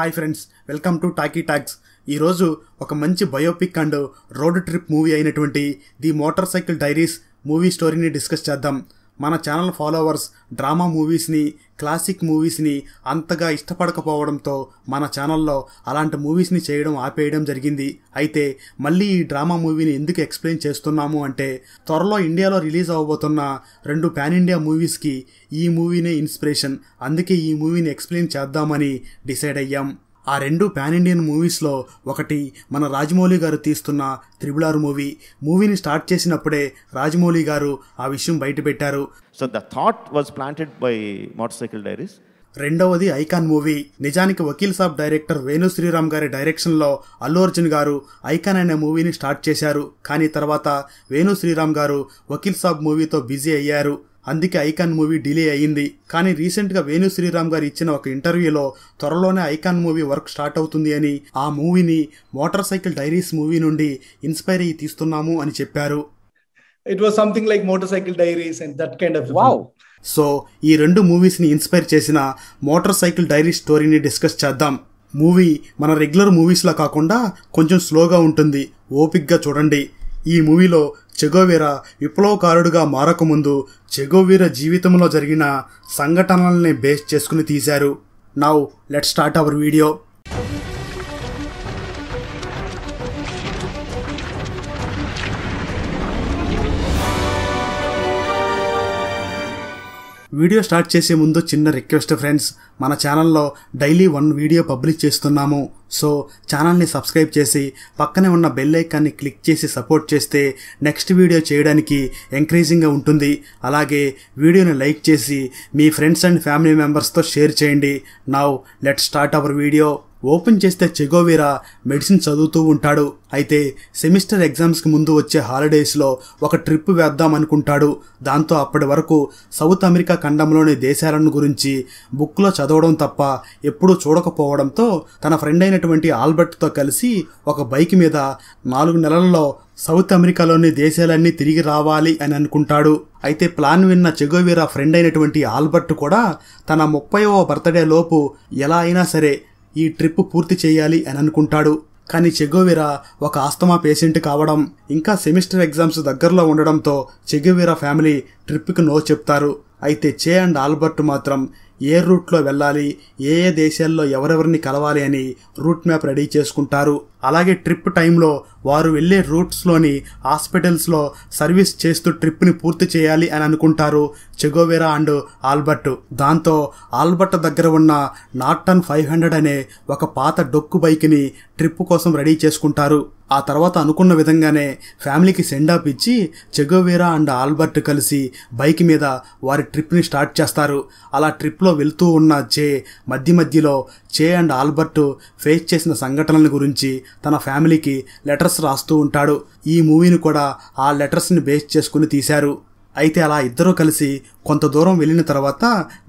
hi friends welcome to Talkie Talks ఈరోజు ఒక మంచి biopic and road trip movie అయినటువంటి the motor cycle diaries movie స్టోరీని discuss చేద్దాం మన ఛానల్ ఫాలోవర్స్ డ్రామా మూవీస్ని క్లాసిక్ మూవీస్ని అంతగా ఇష్టపడకపోవడంతో మన ఛానల్లో అలాంటి మూవీస్ని చేయడం ఆపేయడం జరిగింది అయితే మళ్ళీ ఈ డ్రామా మూవీని ఎందుకు ఎక్స్ప్లెయిన్ చేస్తున్నాము అంటే త్వరలో ఇండియాలో రిలీజ్ అవ్వబోతున్న రెండు పాన్ ఇండియా మూవీస్కి ఈ మూవీనే ఇన్స్పిరేషన్ అందుకే ఈ మూవీని ఎక్స్ప్లెయిన్ చేద్దామని డిసైడ్ అయ్యాం ఆ రెండు పాన్ ఇండియన్ మూవీస్లో ఒకటి మన రాజమౌళి గారు తీస్తున్న త్రిబుల్ ఆర్ మూవీ మూవీని స్టార్ట్ చేసినప్పుడే రాజమౌళి గారు ఆ విషయం బయటపెట్టారు so the thought was planted by motor cycle Diaries రెండవది ఐకాన్ మూవీ నిజానికి వకీల్ సాబ్ డైరెక్టర్ వేణు శ్రీరామ్ గారి డైరెక్షన్లో అల్లు అర్జున్ గారు ఐకాన్ అనే మూవీని స్టార్ట్ చేశారు కానీ తర్వాత వేణు శ్రీరామ్ గారు వకీల్ సాబ్ మూవీతో బిజీ అయ్యారు అందుకే ఐకాన్ మూవీ డిలే అయ్యింది కానీ రీసెంట్గా వేణు శ్రీరామ్ గారు ఇచ్చిన ఒక ఇంటర్వ్యూలో త్వరలోనే ఐకాన్ మూవీ వర్క్ స్టార్ట్ అవుతుంది అని ఆ మూవీని మోటార్ సైకిల్ డైరీస్ మూవీ నుండి ఇన్స్పైర్ అయ్యి తీస్తున్నాము అని చెప్పారు it was something like motor cycle Diaries and that kind of wow so ఈ రెండు మూవీస్ని ఇన్స్పైర్ చేసిన మోటార్ సైకిల్ డైరీ స్టోరీని డిస్కస్ చేద్దాం మూవీ మన రెగ్యులర్ లా కాకుండా కొంచెం స్లోగా ఉంటుంది ఓపిక్గా చూడండి ఈ మూవీలో చెగోవీరా విప్లవకారుడుగా మారకముందు చెగోవీరా జీవితంలో జరిగిన సంఘటనల్ని బేస్ చేసుకుని తీశారు now let start our video video start చేసే ముందు చిన్న రిక్వెస్ట్ ఫ్రెండ్స్ మన ఛానల్లో డైలీ వన్ వీడియో పబ్లిష్ చేస్తున్నాము సో ఛానల్ని సబ్స్క్రైబ్ చేసి పక్కనే ఉన్న బెల్ ఐకాన్ని క్లిక్ చేసి సపోర్ట్ చేస్తే నెక్స్ట్ వీడియో చేయడానికి ఎంకరేజింగ్గా ఉంటుంది అలాగే వీడియోని లైక్ చేసి మీ ఫ్రెండ్స్ అండ్ ఫ్యామిలీ మెంబర్స్తో షేర్ చేయండి now let start our video open చేస్తే చెగోవీరా మెడిసిన్ చదువుతూ ఉంటాడు అయితే సెమిస్టర్ ఎగ్జామ్స్కి ముందు వచ్చే హాలిడేస్లో ఒక ట్రిప్ వేద్దాం అనుకుంటాడు దాంతో అప్పటి వరకు సౌత్ అమెరికా ఖండంలోని దేశాలను గురించి బుక్లో చదవడం తప్ప ఎప్పుడూ చూడకపోవడంతో తన ఫ్రెండ్ అయినటువంటి ఆల్బర్ట్తో కలిసి ఒక బైక్ మీద నాలుగు నెలల్లో సౌత్ అమెరికాలోని దేశాలన్నీ తిరిగి రావాలి అని అనుకుంటాడు అయితే ప్లాన్ విన్న చెగోవీరా ఫ్రెండ్ అయినటువంటి ఆల్బర్ట్ కూడా తన ముప్పైవ బర్త్డే లోపు ఎలా అయినా సరే ఈ ట్రిప్ పూర్తి చేయాలి అని అనుకుంటాడు కానీ చెగోవిరా ఒక ఆస్తమా పేషెంట్ కావడం ఇంకా సెమిస్టర్ ఎగ్జామ్స్ దగ్గరలో ఉండడంతో చెగోవిరా ఫ్యామిలీ ట్రిప్కి నో చెప్తారు అయితే చే అండ్ ఆల్బర్ట్ మాత్రం ఏ రూట్లో వెళ్ళాలి ఏ ఏ దేశాల్లో ఎవరెవరిని కలవాలి అని రూట్ మ్యాప్ రెడీ చేసుకుంటారు అలాగే ట్రిప్ టైంలో వారు వెళ్ళే రూట్స్లోని హాస్పిటల్స్లో సర్వీస్ చేస్తూ ట్రిప్ని పూర్తి చేయాలి అని అనుకుంటారు చెగోవెరా అండ్ ఆల్బర్ట్ దాంతో ఆల్బర్ట్ దగ్గర ఉన్న నాటన్ ఫైవ్ హండ్రెడ్ అనే ఒక పాత డొక్కు బైక్ని ట్రిప్ కోసం రెడీ చేసుకుంటారు ఆ తర్వాత అనుకున్న విధంగానే ఫ్యామిలీకి సెండాప్ ఇచ్చి చెగోవేరా అండ్ ఆల్బర్ట్ కలిసి బైక్ మీద వారి ట్రిప్ని స్టార్ట్ చేస్తారు అలా ట్రిప్లో వెళ్తూ ఉన్న చే మధ్య మధ్యలో చే అండ్ ఆల్బర్ట్ ఫేస్ చేసిన సంఘటనల గురించి తన ఫ్యామిలీకి లెటర్స్ రాస్తూ ఉంటాడు ఈ మూవీని కూడా ఆ లెటర్స్ని బేస్ చేసుకుని తీశారు అయితే అలా ఇద్దరూ కలిసి కొంత దూరం వెళ్ళిన తర్వాత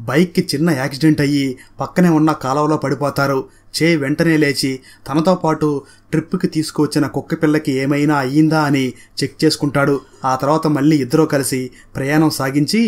బైక్కి చిన్న యాక్సిడెంట్ అయ్యి పక్కనే ఉన్న కాలువలో పడిపోతారు చే వెంటనే లేచి తనతో పాటు ట్రిప్కి తీసుకువచ్చిన కుక్క పిల్లకి ఏమైనా అయ్యిందా అని చెక్ చేసుకుంటాడు ఆ తర్వాత మళ్ళీ ఇద్దరూ కలిసి ప్రయాణం సాగించి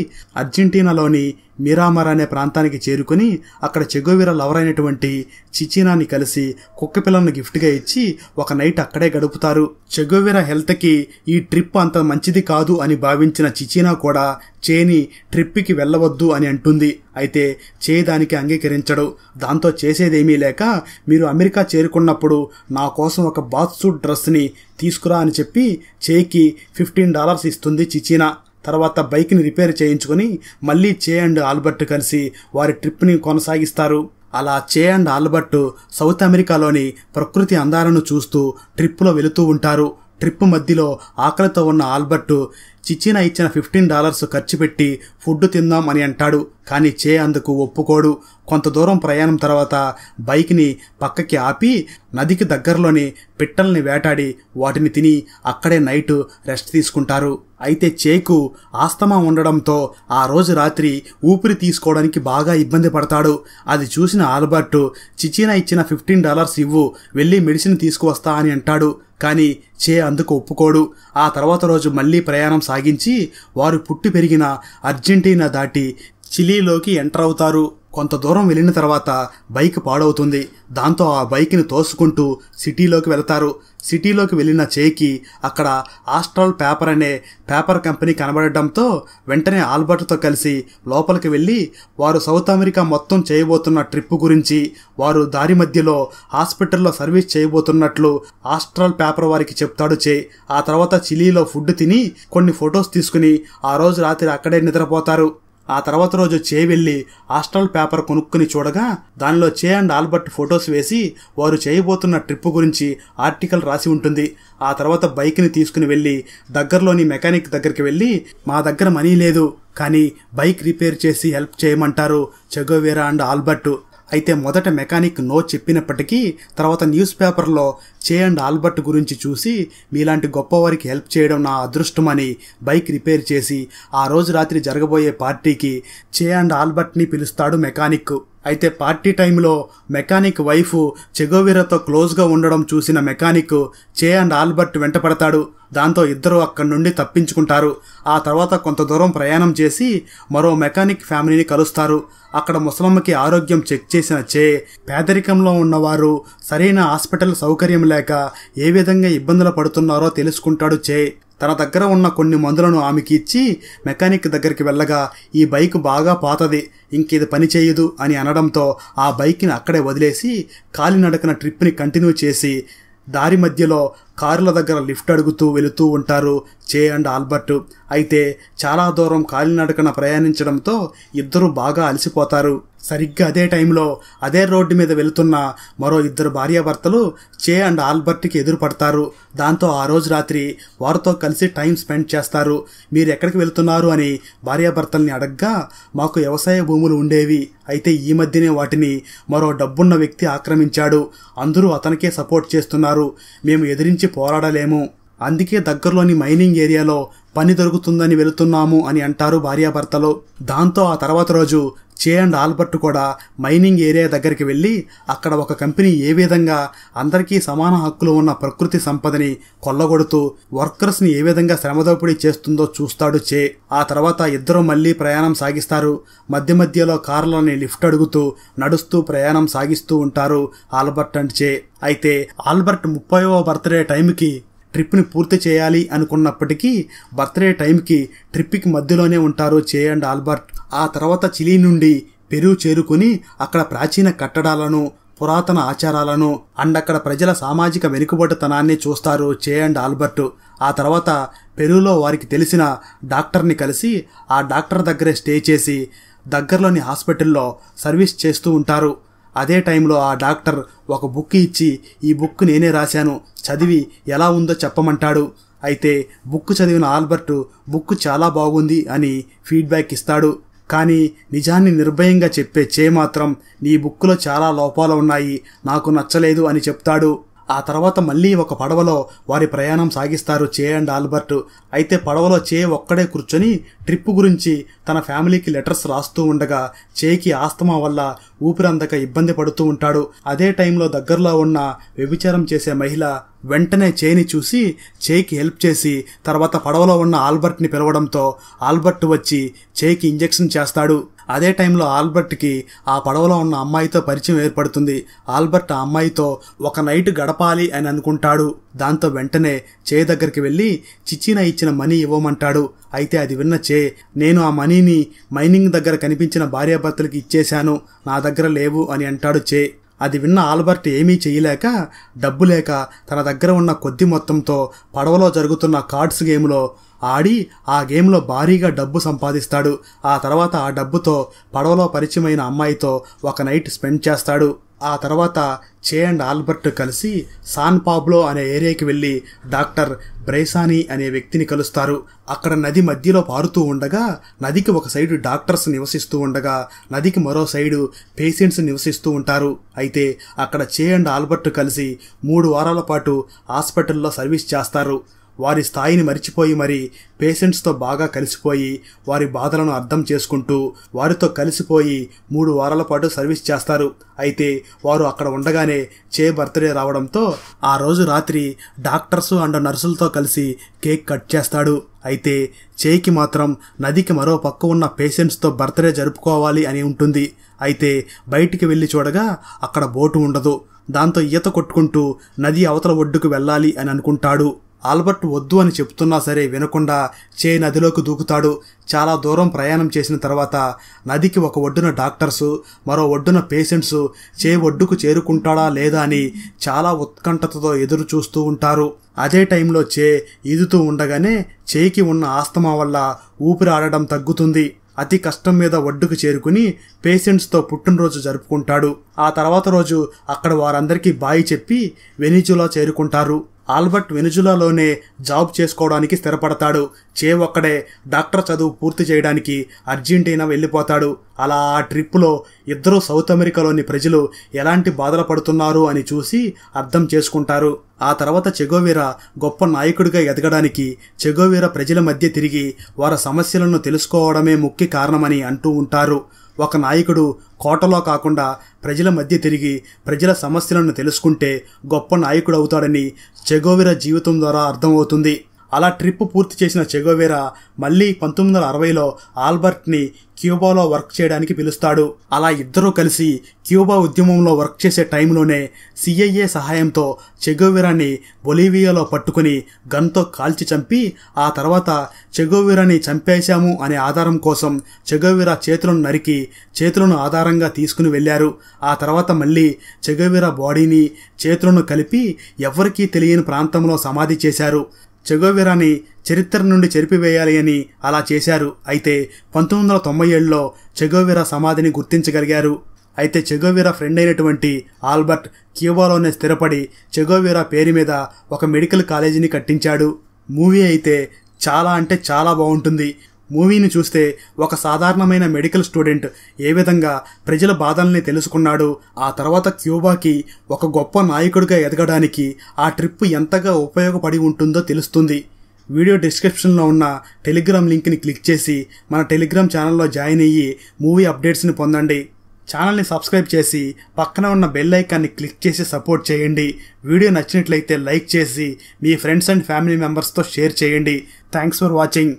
అర్జెంటీనాలోని మీరామర్ అనే ప్రాంతానికి చేరుకుని అక్కడ చెగోవిర లవరైనటువంటి చిచినాని కలిసి కుక్క పిల్లలను గిఫ్ట్గా ఇచ్చి ఒక నైట్ అక్కడే గడుపుతారు చెగోవీరా హెల్త్కి ఈ ట్రిప్ అంత మంచిది కాదు అని భావించిన చిచినా కూడా చేని ట్రిప్కి వెళ్ళవద్దు అని అంటుంది అయితే చే దానికి అంగీకరించడు దాంతో చేసేదేమీ లేక మీరు అమెరికా చేరుకున్నప్పుడు నా కోసం ఒక బాత్ సూట్ డ్రెస్ని తీసుకురా అని చెప్పి చేకి ఫిఫ్టీన్ డాలర్స్ ఇస్తుంది చిచీనా తర్వాత బైక్ని రిపేర్ చేయించుకొని మళ్ళీ చే అండ్ ఆల్బర్ట్ కలిసి వారి ట్రిప్ని కొనసాగిస్తారు అలా చే అండ్ ఆల్బర్ట్ సౌత్ అమెరికాలోని ప్రకృతి అందాలను చూస్తూ ట్రిప్పులో వెళుతూ ఉంటారు ట్రిప్ మధ్యలో ఆకలితో ఉన్న ఆల్బర్టు చిచ్చిన ఇచ్చిన ఫిఫ్టీన్ డాలర్స్ ఖర్చు పెట్టి ఫుడ్ తిందాం అని అంటాడు కానీ చే అందుకు ఒప్పుకోడు కొంత దూరం ప్రయాణం తర్వాత బైక్ని పక్కకి ఆపి నదికి దగ్గరలోని పిట్టల్ని వేటాడి వాటిని తిని అక్కడే నైట్ రెస్ట్ తీసుకుంటారు అయితే చేకు ఆస్తమా ఉండడంతో ఆ రోజు రాత్రి ఊపిరి తీసుకోవడానికి బాగా ఇబ్బంది పడతాడు అది చూసిన ఆల్బర్టు చిచ్చిన ఇచ్చిన ఫిఫ్టీన్ డాలర్స్ ఇవ్వు వెళ్ళి మెడిసిన్ తీసుకువస్తా అని అంటాడు కానీ చే అందుకు ఒప్పుకోడు ఆ తర్వాత రోజు మళ్ళీ ప్రయాణం సాగించి వారు పుట్టి పెరిగిన అర్జెంటీనా దాటి చిలీలోకి ఎంటర్ అవుతారు కొంత దూరం వెళ్ళిన తర్వాత బైక్ పాడవుతుంది దాంతో ఆ బైక్ని తోసుకుంటూ సిటీలోకి వెళతారు సిటీలోకి వెళ్ళిన చేకి అక్కడ ఆస్ట్రాల్ పేపర్ అనే పేపర్ కంపెనీ కనబడటంతో వెంటనే ఆల్బర్ట్తో కలిసి లోపలికి వెళ్ళి వారు సౌత్ అమెరికా మొత్తం చేయబోతున్న ట్రిప్ గురించి వారు దారి మధ్యలో హాస్పిటల్లో సర్వీస్ చేయబోతున్నట్లు ఆస్ట్రాల్ పేపర్ వారికి చెప్తాడు చే ఆ తర్వాత చిలీలో ఫుడ్ తిని కొన్ని ఫొటోస్ తీసుకుని ఆ రోజు రాత్రి అక్కడే నిద్రపోతారు ఆ తర్వాత రోజు చే వెళ్ళి హాస్టల్ పేపర్ కొనుక్కుని చూడగా దానిలో చే అండ్ ఆల్బర్ట్ ఫొటోస్ వేసి వారు చేయబోతున్న ట్రిప్ గురించి ఆర్టికల్ రాసి ఉంటుంది ఆ తర్వాత బైక్ని తీసుకుని వెళ్ళి దగ్గరలోని మెకానిక్ దగ్గరికి వెళ్ళి మా దగ్గర మనీ లేదు కానీ బైక్ రిపేర్ చేసి హెల్ప్ చేయమంటారు చెగోవేరా అండ్ ఆల్బర్ట్ అయితే మొదట మెకానిక్ నో చెప్పినప్పటికీ తర్వాత న్యూస్ పేపర్లో చే అండ్ ఆల్బర్ట్ గురించి చూసి మీలాంటి గొప్పవారికి హెల్ప్ చేయడం నా అదృష్టమని బైక్ రిపేర్ చేసి ఆ రోజు రాత్రి జరగబోయే పార్టీకి చే అండ్ ఆల్బర్ట్ని పిలుస్తాడు మెకానిక్ అయితే పార్టీ టైంలో మెకానిక్ వైఫ్ చెగోవీరతో క్లోజ్గా ఉండడం చూసిన మెకానిక్ చే అండ్ ఆల్బర్ట్ వెంటపడతాడు దాంతో ఇద్దరు అక్కడి నుండి తప్పించుకుంటారు ఆ తర్వాత కొంత దూరం ప్రయాణం చేసి మరో మెకానిక్ ఫ్యామిలీని కలుస్తారు అక్కడ ముసలమ్మకి ఆరోగ్యం చెక్ చేసిన చే పేదరికంలో ఉన్నవారు సరైన హాస్పిటల్ సౌకర్యం లేక ఏ విధంగా ఇబ్బందులు పడుతున్నారో తెలుసుకుంటాడు చే తన దగ్గర ఉన్న కొన్ని మందులను ఆమెకి ఇచ్చి మెకానిక్ దగ్గరికి వెళ్ళగా ఈ బైక్ బాగా పాతది ఇంకేది పని చేయదు అని అనడంతో ఆ బైక్ని అక్కడే వదిలేసి కాలినడకన ట్రిప్ని కంటిన్యూ చేసి దారి మధ్యలో కారుల దగ్గర లిఫ్ట్ అడుగుతూ వెళుతూ ఉంటారు చే అండ్ ఆల్బర్ట్ అయితే చాలా దూరం కాలినడకన ప్రయాణించడంతో ఇద్దరు బాగా అలసిపోతారు సరిగ్గా అదే టైంలో అదే రోడ్డు మీద వెళుతున్న మరో ఇద్దరు భార్యాభర్తలు చే అండ్ ఆల్బర్ట్కి ఎదురుపడతారు దాంతో ఆ రోజు రాత్రి వారితో కలిసి టైం స్పెండ్ చేస్తారు మీరు ఎక్కడికి వెళుతున్నారు అని భార్యాభర్తల్ని అడగ్గా మాకు వ్యవసాయ భూములు ఉండేవి అయితే ఈ మధ్యనే వాటిని మరో డబ్బున్న వ్యక్తి ఆక్రమించాడు అందరూ అతనికే సపోర్ట్ చేస్తున్నారు మేము ఎదిరించి గురించి పోరాడలేము అందుకే దగ్గరలోని మైనింగ్ ఏరియాలో పని దొరుకుతుందని వెళుతున్నాము అని అంటారు భార్యాభర్తలు దాంతో ఆ తర్వాత రోజు చే అండ్ ఆల్బర్ట్ కూడా మైనింగ్ ఏరియా దగ్గరికి వెళ్ళి అక్కడ ఒక కంపెనీ ఏ విధంగా అందరికీ సమాన హక్కులు ఉన్న ప్రకృతి సంపదని కొల్లగొడుతూ వర్కర్స్ని ఏ విధంగా శ్రమదోపిడీ చేస్తుందో చూస్తాడు చే ఆ తర్వాత ఇద్దరు మళ్ళీ ప్రయాణం సాగిస్తారు మధ్య మధ్యలో కార్లోని లిఫ్ట్ అడుగుతూ నడుస్తూ ప్రయాణం సాగిస్తూ ఉంటారు ఆల్బర్ట్ అండ్ చే అయితే ఆల్బర్ట్ ముప్పైవ బర్త్డే టైంకి ట్రిప్ని పూర్తి చేయాలి అనుకున్నప్పటికీ బర్త్డే టైంకి ట్రిప్కి మధ్యలోనే ఉంటారు చే అండ్ ఆల్బర్ట్ ఆ తర్వాత చిలీ నుండి పెరు చేరుకుని అక్కడ ప్రాచీన కట్టడాలను పురాతన ఆచారాలను అండ్ అక్కడ ప్రజల సామాజిక వెనుకబడితనాన్ని చూస్తారు చే అండ్ ఆల్బర్ట్ ఆ తర్వాత పెరుగులో వారికి తెలిసిన డాక్టర్ని కలిసి ఆ డాక్టర్ దగ్గరే స్టే చేసి దగ్గరలోని హాస్పిటల్లో సర్వీస్ చేస్తూ ఉంటారు అదే టైంలో ఆ డాక్టర్ ఒక బుక్ ఇచ్చి ఈ బుక్ నేనే రాశాను చదివి ఎలా ఉందో చెప్పమంటాడు అయితే బుక్ చదివిన ఆల్బర్ట్ బుక్ చాలా బాగుంది అని ఫీడ్బ్యాక్ ఇస్తాడు కానీ నిజాన్ని నిర్భయంగా చెప్పే చే మాత్రం నీ బుక్కులో చాలా లోపాలు ఉన్నాయి నాకు నచ్చలేదు అని చెప్తాడు ఆ తర్వాత మళ్ళీ ఒక పడవలో వారి ప్రయాణం సాగిస్తారు చే అండ్ ఆల్బర్ట్ అయితే పడవలో చే ఒక్కడే కూర్చొని ట్రిప్ గురించి తన ఫ్యామిలీకి లెటర్స్ రాస్తూ ఉండగా చేకి ఆస్తమా వల్ల ఊపిరి అందక ఇబ్బంది పడుతూ ఉంటాడు అదే టైంలో దగ్గరలో ఉన్న వ్యభిచారం చేసే మహిళ వెంటనే చేని చూసి చేకి హెల్ప్ చేసి తర్వాత పడవలో ఉన్న ఆల్బర్ట్ని పిలవడంతో ఆల్బర్ట్ వచ్చి చేకి ఇంజెక్షన్ చేస్తాడు అదే టైంలో ఆల్బర్ట్కి ఆ పడవలో ఉన్న అమ్మాయితో పరిచయం ఏర్పడుతుంది ఆల్బర్ట్ ఆ అమ్మాయితో ఒక నైట్ గడపాలి అని అనుకుంటాడు దాంతో వెంటనే చే దగ్గరికి వెళ్ళి చిచ్చిన ఇచ్చిన మనీ ఇవ్వమంటాడు అయితే అది విన్న చే నేను ఆ మనీని మైనింగ్ దగ్గర కనిపించిన భార్యాభర్తలకు ఇచ్చేశాను నా దగ్గర లేవు అని అంటాడు చే అది విన్న ఆల్బర్ట్ ఏమీ చేయలేక డబ్బు లేక తన దగ్గర ఉన్న కొద్ది మొత్తంతో పడవలో జరుగుతున్న కార్డ్స్ గేమ్లో ఆడి ఆ గేమ్లో భారీగా డబ్బు సంపాదిస్తాడు ఆ తర్వాత ఆ డబ్బుతో పడవలో పరిచయమైన అమ్మాయితో ఒక నైట్ స్పెండ్ చేస్తాడు ఆ తర్వాత చే అండ్ ఆల్బర్ట్ కలిసి సాన్ పాబ్లో అనే ఏరియాకి వెళ్ళి డాక్టర్ బ్రైసానీ అనే వ్యక్తిని కలుస్తారు అక్కడ నది మధ్యలో పారుతూ ఉండగా నదికి ఒక సైడు డాక్టర్స్ నివసిస్తూ ఉండగా నదికి మరో సైడు పేషెంట్స్ నివసిస్తూ ఉంటారు అయితే అక్కడ చే అండ్ ఆల్బర్ట్ కలిసి మూడు వారాల పాటు హాస్పిటల్లో సర్వీస్ చేస్తారు వారి స్థాయిని మరిచిపోయి మరి పేషెంట్స్తో బాగా కలిసిపోయి వారి బాధలను అర్థం చేసుకుంటూ వారితో కలిసిపోయి మూడు వారాల పాటు సర్వీస్ చేస్తారు అయితే వారు అక్కడ ఉండగానే చే బర్త్డే రావడంతో ఆ రోజు రాత్రి డాక్టర్స్ అండ్ నర్సులతో కలిసి కేక్ కట్ చేస్తాడు అయితే చేయికి మాత్రం నదికి మరో పక్క ఉన్న పేషెంట్స్తో బర్త్డే జరుపుకోవాలి అని ఉంటుంది అయితే బయటికి వెళ్ళి చూడగా అక్కడ బోటు ఉండదు దాంతో ఈత కొట్టుకుంటూ నది అవతల ఒడ్డుకు వెళ్ళాలి అని అనుకుంటాడు ఆల్బర్ట్ వద్దు అని చెప్తున్నా సరే వినకుండా చే నదిలోకి దూకుతాడు చాలా దూరం ప్రయాణం చేసిన తర్వాత నదికి ఒక ఒడ్డున డాక్టర్సు మరో ఒడ్డున పేషెంట్సు చే ఒడ్డుకు చేరుకుంటాడా లేదా అని చాలా ఉత్కంఠతతో ఎదురు చూస్తూ ఉంటారు అదే టైంలో చే ఈదుతూ ఉండగానే చేయికి ఉన్న ఆస్తమా వల్ల ఊపిరి ఆడడం తగ్గుతుంది అతి కష్టం మీద ఒడ్డుకు చేరుకుని పేషెంట్స్తో పుట్టినరోజు జరుపుకుంటాడు ఆ తర్వాత రోజు అక్కడ వారందరికీ బాయి చెప్పి వెనిజులా చేరుకుంటారు ఆల్బర్ట్ వెనుజులాలోనే జాబ్ చేసుకోవడానికి స్థిరపడతాడు చే ఒక్కడే డాక్టర్ చదువు పూర్తి చేయడానికి అర్జెంటీనా వెళ్ళిపోతాడు అలా ఆ ట్రిప్లో ఇద్దరు సౌత్ అమెరికాలోని ప్రజలు ఎలాంటి బాధలు పడుతున్నారు అని చూసి అర్థం చేసుకుంటారు ఆ తర్వాత చెగోవీరా గొప్ప నాయకుడిగా ఎదగడానికి చెగోవీరా ప్రజల మధ్య తిరిగి వారి సమస్యలను తెలుసుకోవడమే ముఖ్య కారణమని అంటూ ఉంటారు ఒక నాయకుడు కోటలో కాకుండా ప్రజల మధ్య తిరిగి ప్రజల సమస్యలను తెలుసుకుంటే గొప్ప నాయకుడు అవుతాడని చెగోవిర జీవితం ద్వారా అర్థమవుతుంది అలా ట్రిప్ పూర్తి చేసిన చెగోవేరా మళ్ళీ పంతొమ్మిది వందల అరవైలో ఆల్బర్ట్ని క్యూబాలో వర్క్ చేయడానికి పిలుస్తాడు అలా ఇద్దరూ కలిసి క్యూబా ఉద్యమంలో వర్క్ చేసే టైంలోనే సిఐఏ సహాయంతో చెగోవీరాన్ని బొలీవియాలో పట్టుకుని గన్తో కాల్చి చంపి ఆ తర్వాత చెగోవిరాని చంపేశాము అనే ఆధారం కోసం చెగోవీరా చేతులను నరికి చేతులను ఆధారంగా తీసుకుని వెళ్ళారు ఆ తర్వాత మళ్ళీ చెగోవీరా బాడీని చేతులను కలిపి ఎవరికీ తెలియని ప్రాంతంలో సమాధి చేశారు చెగోవెరాని చరిత్ర నుండి చెరిపివేయాలి అని అలా చేశారు అయితే పంతొమ్మిది వందల తొంభై ఏడులో చెగోవెరా సమాధిని గుర్తించగలిగారు అయితే చెగోవీరా ఫ్రెండ్ అయినటువంటి ఆల్బర్ట్ క్యూబాలోనే స్థిరపడి చెగోవీరా పేరు మీద ఒక మెడికల్ కాలేజీని కట్టించాడు మూవీ అయితే చాలా అంటే చాలా బాగుంటుంది మూవీని చూస్తే ఒక సాధారణమైన మెడికల్ స్టూడెంట్ ఏ విధంగా ప్రజల బాధల్ని తెలుసుకున్నాడు ఆ తర్వాత క్యూబాకి ఒక గొప్ప నాయకుడిగా ఎదగడానికి ఆ ట్రిప్ ఎంతగా ఉపయోగపడి ఉంటుందో తెలుస్తుంది వీడియో డిస్క్రిప్షన్లో ఉన్న టెలిగ్రామ్ లింక్ని క్లిక్ చేసి మన టెలిగ్రామ్ ఛానల్లో జాయిన్ అయ్యి మూవీ అప్డేట్స్ని పొందండి ఛానల్ని సబ్స్క్రైబ్ చేసి పక్కన ఉన్న బెల్ ఐకాన్ని క్లిక్ చేసి సపోర్ట్ చేయండి వీడియో నచ్చినట్లయితే లైక్ చేసి మీ ఫ్రెండ్స్ అండ్ ఫ్యామిలీ మెంబర్స్తో షేర్ చేయండి థ్యాంక్స్ ఫర్ వాచింగ్